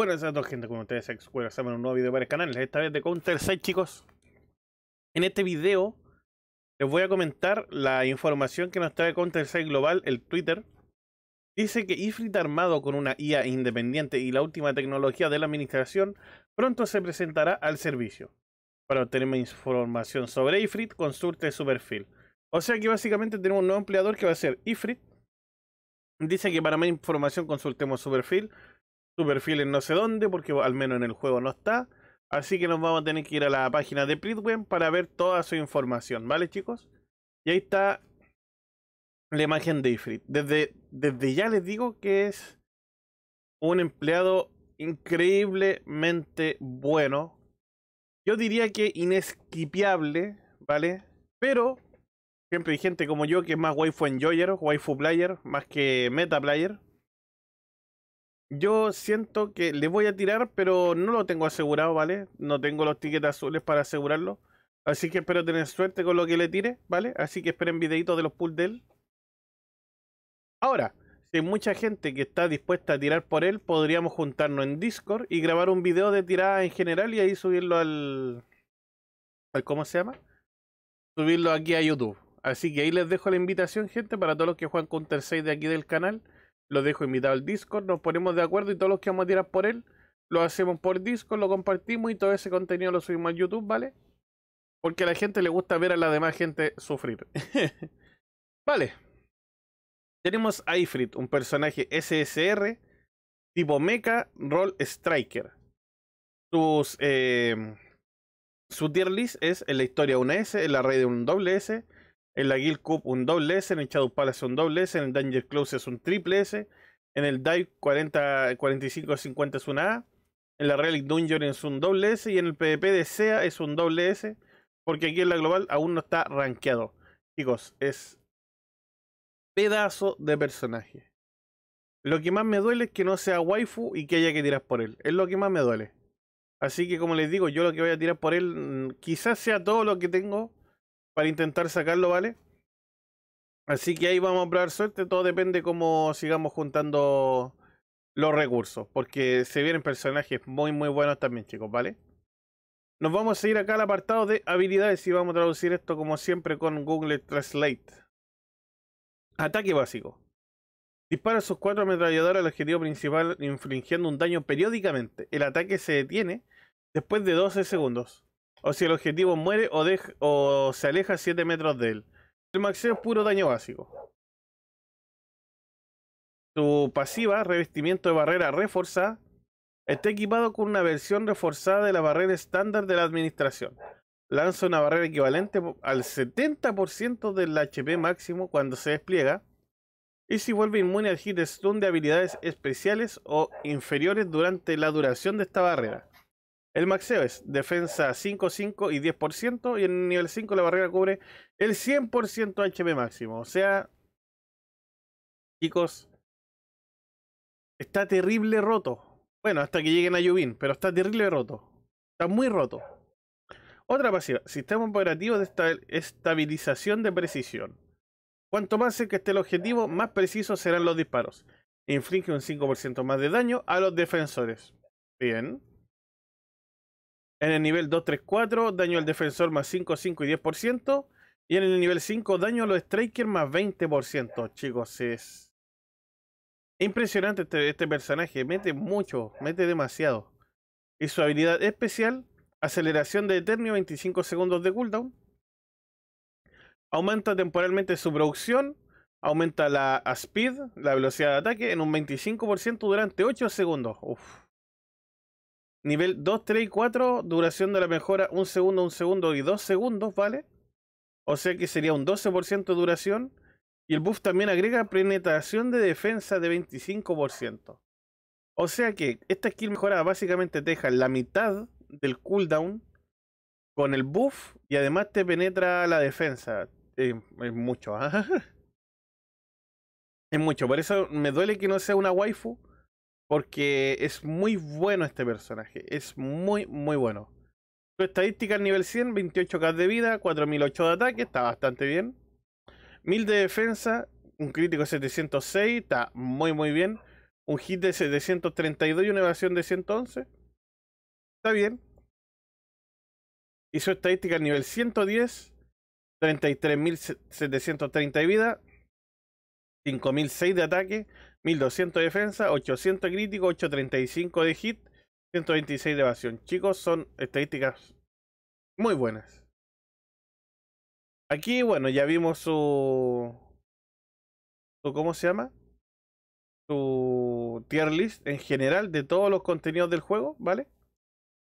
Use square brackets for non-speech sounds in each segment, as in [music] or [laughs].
Buenas a todos gente, como ustedes se estamos en un nuevo video para el canal, esta vez de Counter chicos En este video les voy a comentar la información que nos trae Counter 6 Global, el Twitter Dice que Ifrit armado con una IA independiente y la última tecnología de la administración pronto se presentará al servicio Para obtener más información sobre Ifrit, consulte su perfil O sea que básicamente tenemos un nuevo empleador que va a ser Ifrit Dice que para más información consultemos su perfil su perfil en no sé dónde, porque al menos en el juego no está. Así que nos vamos a tener que ir a la página de Pritwen para ver toda su información, ¿vale chicos? Y ahí está la imagen de Ifrit. Desde, desde ya les digo que es un empleado increíblemente bueno. Yo diría que inesquipiable, ¿vale? Pero siempre hay gente como yo que es más waifu enjoyer, waifu player, más que meta player. Yo siento que le voy a tirar, pero no lo tengo asegurado, ¿vale? No tengo los tickets azules para asegurarlo. Así que espero tener suerte con lo que le tire, ¿vale? Así que esperen videitos de los pulls de él. Ahora, si hay mucha gente que está dispuesta a tirar por él, podríamos juntarnos en Discord y grabar un video de tirada en general y ahí subirlo al... al ¿Cómo se llama? Subirlo aquí a YouTube. Así que ahí les dejo la invitación, gente, para todos los que juegan Counter 6 de aquí del canal lo dejo invitado al Discord, nos ponemos de acuerdo y todos los que vamos a tirar por él, lo hacemos por Discord, lo compartimos y todo ese contenido lo subimos a YouTube, ¿vale? Porque a la gente le gusta ver a la demás gente sufrir. [laughs] vale. Tenemos a Ifrit, un personaje SSR tipo Mecha Roll Striker. Sus, eh, su tier list es en la historia 1 S, en la red de un doble S, en la Guild Cup un doble S, en el Shadow Palace un doble S, en el Danger Close es un triple S, en el Dive 40, 45-50 es una A, en la Relic Dungeon es un doble S y en el PvP de SEA es un doble S, porque aquí en la global aún no está rankeado. Chicos, es pedazo de personaje. Lo que más me duele es que no sea waifu y que haya que tirar por él. Es lo que más me duele. Así que como les digo, yo lo que voy a tirar por él mm, quizás sea todo lo que tengo para intentar sacarlo, ¿vale? Así que ahí vamos a probar suerte, todo depende cómo sigamos juntando los recursos, porque se vienen personajes muy muy buenos también, chicos, ¿vale? Nos vamos a ir acá al apartado de habilidades y vamos a traducir esto como siempre con Google Translate. Ataque básico. Dispara sus cuatro ametralladoras al objetivo principal infligiendo un daño periódicamente. El ataque se detiene después de 12 segundos o si el objetivo muere o, se aleja 7 metros de él. El maxeo es puro daño básico. Su pasiva, revestimiento de barrera reforzada, está equipado con una versión reforzada de la barrera estándar de la administración. Lanza una barrera equivalente al 70% del HP máximo cuando se despliega. Y si vuelve inmune al hit stun de habilidades especiales o inferiores durante la duración de esta barrera. El maxeo es defensa 5, 5 y 10%. Y en nivel 5 la barrera cubre el 100% HP máximo. O sea, chicos, está terrible roto. Bueno, hasta que lleguen a Yubin, pero está terrible roto. Está muy roto. Otra pasiva, sistema operativo de estabilización de precisión. Cuanto más que esté el objetivo, más precisos serán los disparos. Inflige un 5% más de daño a los defensores. Bien. En el nivel 2, 3, 4, daño al defensor más 5, 5 y 10%. Y en el nivel 5, daño a los strikers más 20%. Chicos, es impresionante este, este, personaje. Mete mucho, mete demasiado. Y su habilidad especial, aceleración de Eternio, 25 segundos de cooldown. Aumenta temporalmente su producción. Aumenta la speed, la velocidad de ataque, en un 25% durante 8 segundos. Uf. Nivel 2, 3 y 4, duración de la mejora 1 segundo, 1 segundo y 2 segundos, ¿vale? O sea que sería un 12% de duración. Y el buff también agrega penetración de defensa de 25%. O sea que esta skill mejorada básicamente te deja la mitad del cooldown con el buff y además te penetra la defensa. Eh, es mucho, ¿eh? [laughs] Es mucho, por eso me duele que no sea una waifu porque es muy bueno este personaje. Es muy, muy bueno. Su estadística al nivel 100, 28k de vida, 4008 de ataque, está bastante bien. 1000 de defensa, un crítico 706, está muy, muy bien. Un hit de 732 y una evasión de 111. Está bien. Y su estadística al nivel 110, 33.730 de vida, 5.006 de ataque, 1200 de defensa, 800 de crítico, 835 de hit, 126 de evasión. Chicos, son estadísticas muy buenas. Aquí, bueno, ya vimos su... su ¿Cómo se llama? Su tier list en general de todos los contenidos del juego, ¿vale?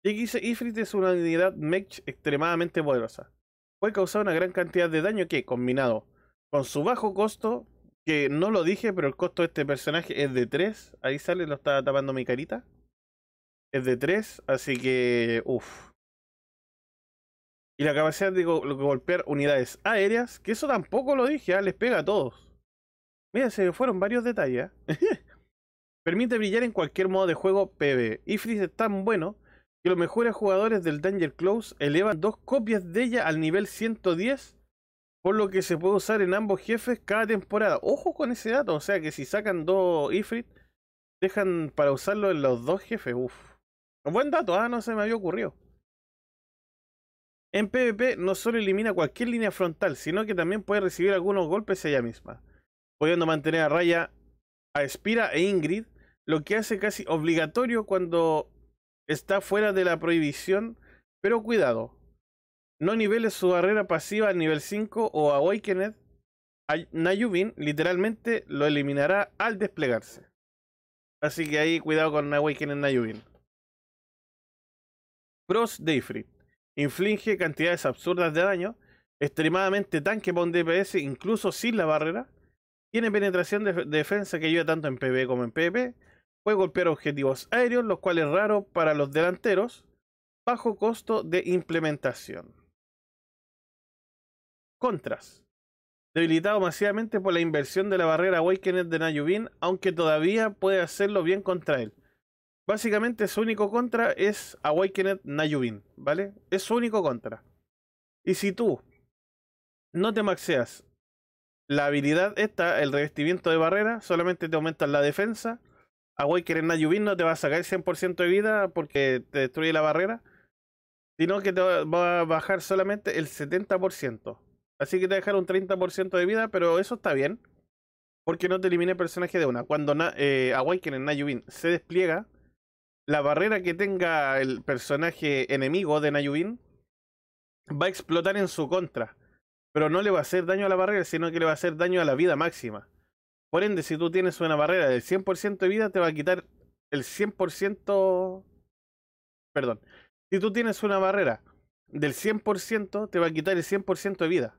Y Ifrit es una unidad mech extremadamente poderosa. Puede causar una gran cantidad de daño que, combinado con su bajo costo, que no lo dije, pero el costo de este personaje es de 3. Ahí sale, lo está tapando mi carita. Es de 3, así que... Uf. Y la capacidad de golpear unidades aéreas, que eso tampoco lo dije, ah, les pega a todos. Mírense, se fueron varios detalles. ¿eh? [laughs] Permite brillar en cualquier modo de juego PvE. Ifrit es tan bueno que los mejores jugadores del Danger Close elevan dos copias de ella al nivel 110 por lo que se puede usar en ambos jefes cada temporada. Ojo con ese dato. O sea que si sacan dos Ifrit, dejan para usarlo en los dos jefes. Uf. Buen dato, ah, no se me había ocurrido. En PvP no solo elimina cualquier línea frontal, sino que también puede recibir algunos golpes ella misma, pudiendo mantener a raya a Espira e Ingrid, lo que hace casi obligatorio cuando está fuera de la prohibición, pero cuidado, no niveles su barrera pasiva al nivel 5 o Awakened, Nayubin literalmente lo eliminará al desplegarse. Así que ahí cuidado con Awakened Nayubin. Cross de Inflige cantidades absurdas de daño, extremadamente tanque para un DPS incluso sin la barrera. Tiene penetración de defensa que ayuda tanto en PvE como en PvP. Puede golpear objetivos aéreos, lo cual es raro para los delanteros. Bajo costo de implementación contras, debilitado masivamente por la inversión de la barrera Awakened de Nayubin, aunque todavía puede hacerlo bien contra él. Básicamente su único contra es Awakened Nayubin, ¿vale? Es su único contra. Y si tú no te maxeas la habilidad esta, el revestimiento de barrera, solamente te aumentas la defensa. Awakened Nayubin no te va a sacar 100% de vida porque te destruye la barrera, sino que te va a bajar solamente el 70%. Así que te dejaron un 30% de vida, pero eso está bien. Porque no te elimina el personaje de una. Cuando eh, Awaken en Nayubin se despliega, la barrera que tenga el personaje enemigo de Nayubin va a explotar en su contra. Pero no le va a hacer daño a la barrera, sino que le va a hacer daño a la vida máxima. Por ende, si tú tienes una barrera del 100% de vida, te va a quitar el 100%... Perdón. Si tú tienes una barrera del 100%, te va a quitar el 100% de vida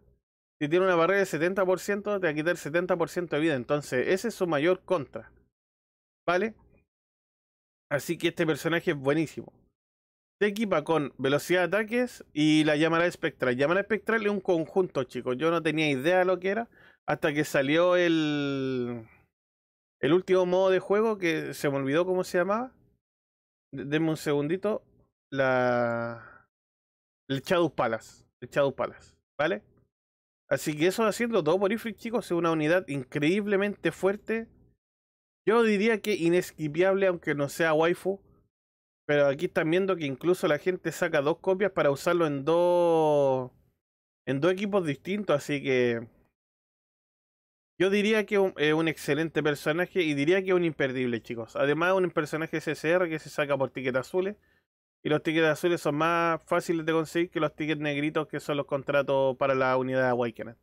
si tiene una barrera de 70%, te va a quitar 70% de vida. Entonces, ese es su mayor contra. ¿Vale? Así que este personaje es buenísimo. Se equipa con velocidad de ataques y la llamada espectral. Llamada espectral es un conjunto, chicos. Yo no tenía idea de lo que era hasta que salió el, el último modo de juego que se me olvidó cómo se llamaba. Denme un segundito. La, el Shadow Palace. El Shadow Palace, ¿vale? Así que eso haciendo todo por Ifrit, chicos, es una unidad increíblemente fuerte. Yo diría que inesquipiable, aunque no sea waifu. Pero aquí están viendo que incluso la gente saca dos copias para usarlo en dos. En dos equipos distintos, así que. Yo diría que es un excelente personaje y diría que es un imperdible, chicos. Además, es un personaje CCR que se saca por tickets azules. Y los tickets azules son más fáciles de conseguir que los tickets negritos, que son los contratos para la unidad de Awakening.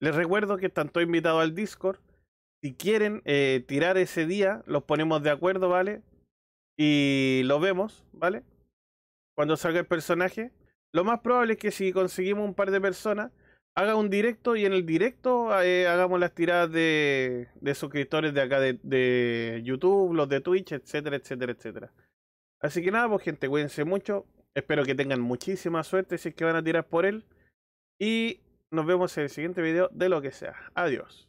Les recuerdo que están todos invitados al Discord. Si quieren eh, tirar ese día, los ponemos de acuerdo, ¿vale? Y lo vemos, ¿vale? Cuando salga el personaje. Lo más probable es que si conseguimos un par de personas, haga un directo y en el directo eh, hagamos las tiradas de, suscriptores de acá de, YouTube, los de Twitch, etcétera, etcétera, etcétera. Así que nada, pues gente, cuídense mucho. Espero que tengan muchísima suerte si es que van a tirar por él. Y nos vemos en el siguiente video de lo que sea. Adiós.